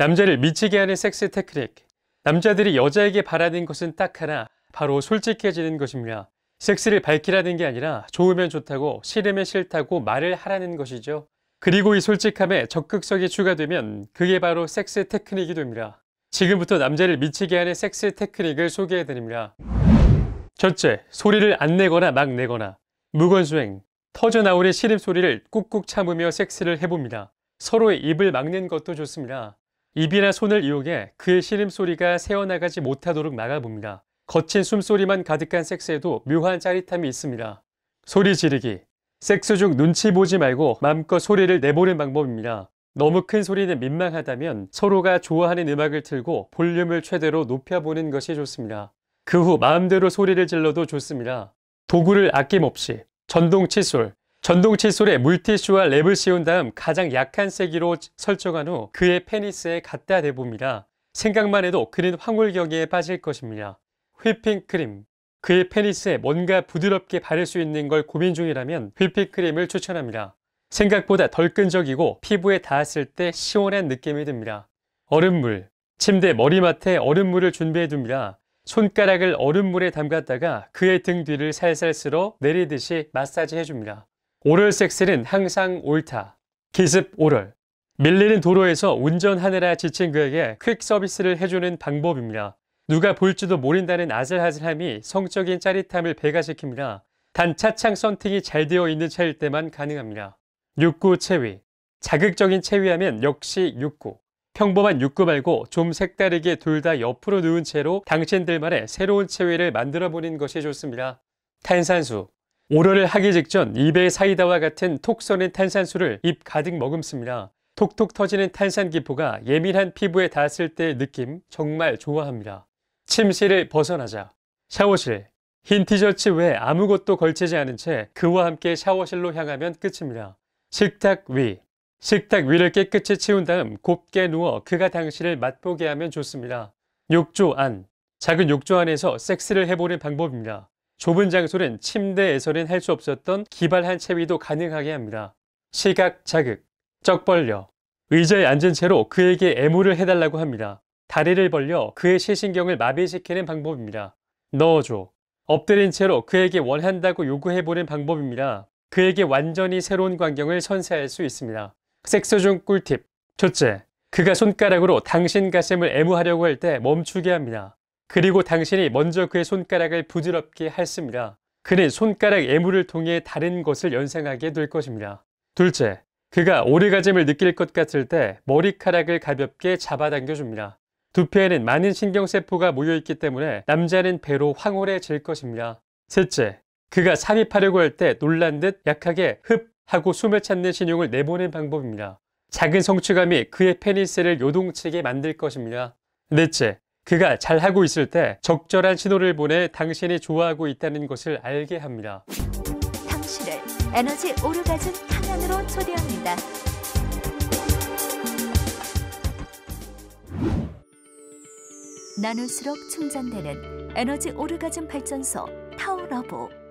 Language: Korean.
남자를 미치게 하는 섹스 테크닉. 남자들이 여자에게 바라는 것은 딱 하나, 바로 솔직해지는 것입니다. 섹스를 밝히라는 게 아니라 좋으면 좋다고 싫으면 싫다고 말을 하라는 것이죠. 그리고 이 솔직함에 적극성이 추가되면 그게 바로 섹스 테크닉이 됩니다. 지금부터 남자를 미치게 하는 섹스 테크닉을 소개해드립니다. 첫째, 소리를 안 내거나 막 내거나 무건수행, 터져나오는 시름 소리를 꾹꾹 참으며 섹스를 해봅니다. 서로의 입을 막는 것도 좋습니다. 입이나 손을 이용해 그의 시름소리가 새어나가지 못하도록 막아봅니다. 거친 숨소리만 가득한 섹스에도 묘한 짜릿함이 있습니다. 소리 지르기. 섹스 중 눈치 보지 말고 마음껏 소리를 내보는 방법입니다. 너무 큰 소리는 민망하다면 서로가 좋아하는 음악을 틀고 볼륨을 최대로 높여보는 것이 좋습니다. 그 후 마음대로 소리를 질러도 좋습니다. 도구를 아낌없이 전동 칫솔, 전동 칫솔에 물티슈와 랩을 씌운 다음 가장 약한 세기로 설정한 후 그의 페니스에 갖다 대봅니다. 생각만 해도 그는 황홀경에 빠질 것입니다. 휘핑크림 그의 페니스에 뭔가 부드럽게 바를 수 있는 걸 고민 중이라면 휘핑크림을 추천합니다. 생각보다 덜 끈적이고 피부에 닿았을 때 시원한 느낌이 듭니다. 얼음물 침대 머리맡에 얼음물을 준비해둡니다. 손가락을 얼음물에 담갔다가 그의 등 뒤를 살살 쓸어 내리듯이 마사지해줍니다. 오럴 섹스는 항상 옳다. 기습 오럴. 밀리는 도로에서 운전하느라 지친 그에게 퀵 서비스를 해주는 방법입니다. 누가 볼지도 모른다는 아슬아슬함이 성적인 짜릿함을 배가시킵니다. 단 차창 선팅이잘 되어 있는 차일 때만 가능합니다. 육구 체위. 자극적인 체위하면 역시 육구. 평범한 육구 말고 좀 색다르게 둘 다 옆으로 누운 채로 당신들만의 새로운 체위를 만들어보는 것이 좋습니다. 탄산수. 오려를 하기 직전 입의 사이다와 같은 톡 쏘는 탄산수를 입 가득 머금습니다. 톡톡 터지는 탄산기포가 예민한 피부에 닿았을 때 느낌 정말 좋아합니다. 침실을 벗어나자 샤워실 흰 티셔츠 외 아무것도 걸치지 않은 채 그와 함께 샤워실로 향하면 끝입니다. 식탁 위 식탁 위를 깨끗이 치운 다음 곱게 누워 그가 당신을 맛보게 하면 좋습니다. 욕조 안 작은 욕조 안에서 섹스를 해보는 방법입니다. 좁은 장소는 침대에서는 할 수 없었던 기발한 채비도 가능하게 합니다. 시각 자극, 쩍 벌려, 의자에 앉은 채로 그에게 애무를 해달라고 합니다. 다리를 벌려 그의 시신경을 마비시키는 방법입니다. 넣어줘, 엎드린 채로 그에게 원한다고 요구해보는 방법입니다. 그에게 완전히 새로운 광경을 선사할 수 있습니다. 섹스 중 꿀팁, 첫째, 그가 손가락으로 당신 가슴을 애무하려고 할 때 멈추게 합니다. 그리고 당신이 먼저 그의 손가락을 부드럽게 했습니다 그는 손가락 애무를 통해 다른 것을 연상하게 될 것입니다. 둘째, 그가 오리가즘을 느낄 것 같을 때 머리카락을 가볍게 잡아당겨줍니다. 두피에는 많은 신경세포가 모여있기 때문에 남자는 배로 황홀해질 것입니다. 셋째, 그가 삽입하려고 할 때 놀란 듯 약하게 흡 하고 숨을 찾는 신용을 내보낸 방법입니다. 작은 성취감이 그의 페니스를 요동치게 만들 것입니다. 넷째, 그가 잘하고 있을 때 적절한 신호를 보내 당신이 좋아하고 있다는 것을 알게 합니다. 당신을 에너지 오르가즘 탕면으로 초대합니다. 나눌수록 충전되는 에너지 오르가즘 발전소 타오러보